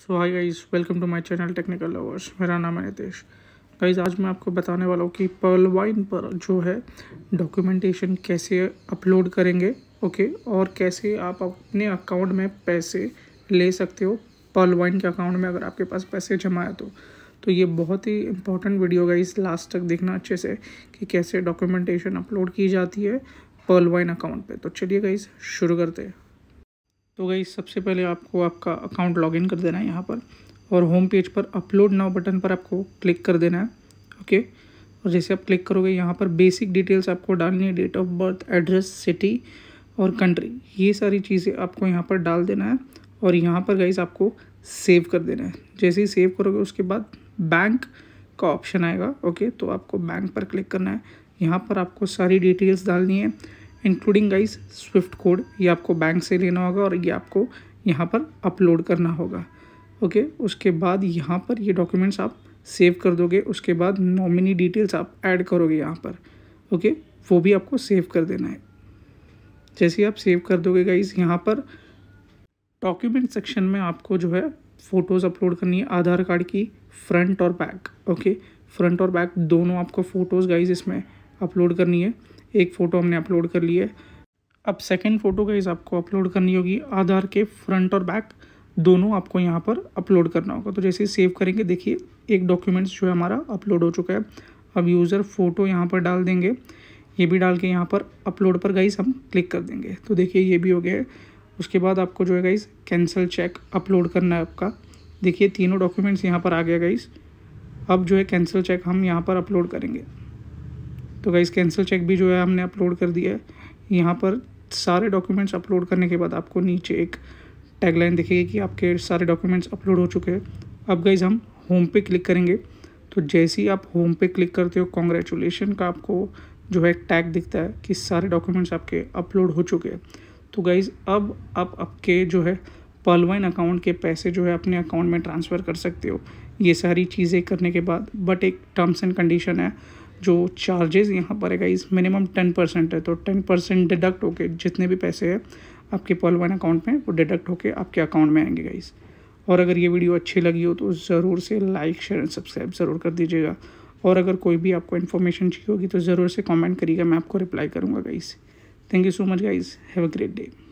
so hi guys welcome to my channel technical lovers मेरा नाम है नितेश गाइस आज मैं आपको बताने वाला हूँ कि पर्ल वाइन पर जो है डॉक्यूमेंटेशन कैसे अपलोड करेंगे ओके और कैसे आप अपने अकाउंट में पैसे ले सकते हो पर्ल वाइन के अकाउंट में अगर आपके पास पैसे जमा है तो तो ये बहुत ही इंपॉर्टेंट वीडियो इस लास्ट तक देखना अच्छे से कि कैसे डॉक्यूमेंटेशन अपलोड की जाती है पर्ल वाइन अकाउंट पर तो चलिए गाइज़ शुरू करते हैं तो गई सबसे पहले आपको आपका अकाउंट लॉगिन कर देना है यहाँ पर और होम पेज पर अपलोड नाउ बटन पर आपको क्लिक कर देना है ओके और जैसे आप क्लिक करोगे यहाँ पर बेसिक डिटेल्स आपको डालनी है date of birth address city और कंट्री ये सारी चीज़ें आपको यहाँ पर डाल देना है और यहाँ पर गाइज आपको सेव कर देना है जैसे ही सेव करोगे उसके बाद बैंक का ऑप्शन आएगा ओके तो आपको बैंक पर क्लिक करना है यहाँ पर आपको सारी डिटेल्स डालनी है इंक्लूडिंग गाइस स्विफ्ट कोड ये आपको बैंक से लेना होगा और ये आपको यहाँ पर अपलोड करना होगा ओके उसके बाद यहाँ पर ये डॉक्यूमेंट्स आप सेव कर दोगे उसके बाद नॉमिनी डिटेल्स आप ऐड करोगे यहाँ पर ओके वो भी आपको सेव कर देना है जैसे आप सेव कर दोगे गाइज यहाँ पर डॉक्यूमेंट सेक्शन में आपको जो है फ़ोटोज़ अपलोड करनी है आधार कार्ड की फ्रंट और बैक ओके फ्रंट और बैक दोनों आपको फ़ोटोज़ गाइज इसमें अपलोड करनी है एक फ़ोटो हमने अपलोड कर ली है अब सेकेंड फ़ोटो का आपको अपलोड करनी होगी आधार के फ्रंट और बैक दोनों आपको यहाँ पर अपलोड करना होगा तो जैसे सेव करेंगे देखिए एक डॉक्यूमेंट्स जो है हमारा अपलोड हो चुका है अब यूज़र फ़ोटो यहाँ पर डाल देंगे ये भी डाल के यहाँ पर अपलोड पर गाइस हम क्लिक कर देंगे तो देखिए ये भी हो गया है उसके बाद आपको जो है गाइस कैंसिल चेक अपलोड करना है आपका देखिए तीनों डॉक्यूमेंट्स यहाँ पर आ गया गाइस अब जो है कैंसिल चेक हम यहाँ पर अपलोड करेंगे तो गाइज़ कैंसिल चेक भी जो है हमने अपलोड कर दिया है यहाँ पर सारे डॉक्यूमेंट्स अपलोड करने के बाद आपको नीचे एक टैगलाइन दिखेगी कि आपके सारे डॉक्यूमेंट्स अपलोड हो चुके हैं अब गाइज़ हम होम पे क्लिक करेंगे तो जैसे ही आप होम पे क्लिक करते हो कॉन्ग्रेचुलेशन का आपको जो है टैग दिखता है कि सारे डॉक्यूमेंट्स आपके अपलोड हो चुके हैं तो गाइज़ अब आप आपके जो है पलवाइन अकाउंट के पैसे जो है अपने अकाउंट में ट्रांसफ़र कर सकते हो ये सारी चीज़ें करने के बाद बट एक टर्म्स एंड कंडीशन है जो चार्जेस यहाँ पर है गाइज मिनिमम टेन परसेंट है तो टेन परसेंट डिडक्ट होके जितने भी पैसे हैं आपके वन अकाउंट में वो डिडक्ट होके आपके अकाउंट में आएंगे गाइज़ और अगर ये वीडियो अच्छी लगी हो तो ज़रूर से लाइक शेयर एंड सब्सक्राइब ज़रूर कर दीजिएगा और अगर कोई भी आपको इन्फॉर्मेशन चाहिए होगी तो ज़रूर से कॉमेंट करिएगा मैं आपको रिप्लाई करूँगा guys thank you so much guys have a great day